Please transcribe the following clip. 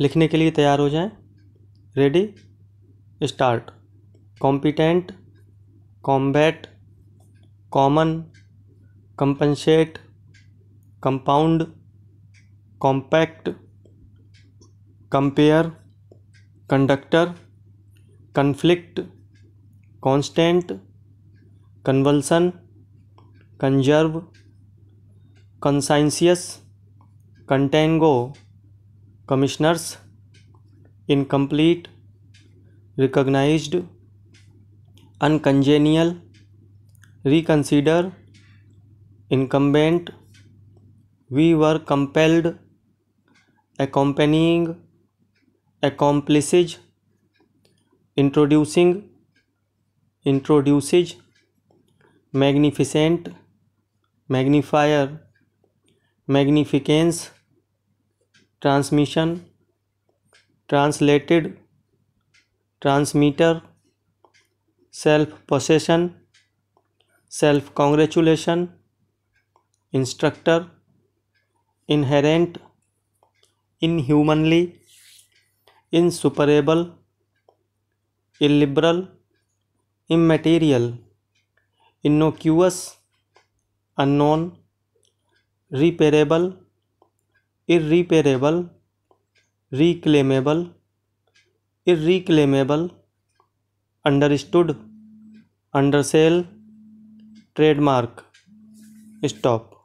लिखने के लिए तैयार हो जाएं ready start competent combat common compensate compound compact compare conductor conflict constant convulsion conserve conscientious contango commissioners incomplete recognized uncongenial reconsider incumbent we were compelled accompanying accomplices introducing introduces magnificent magnifier magnificence transmission translated transmitter self possession self congratulation instructor inherent inhumanly insuperable illiberal immaterial innocuous unknown reparable irreparable reclaimable irreclaimable understood undersell trademark stop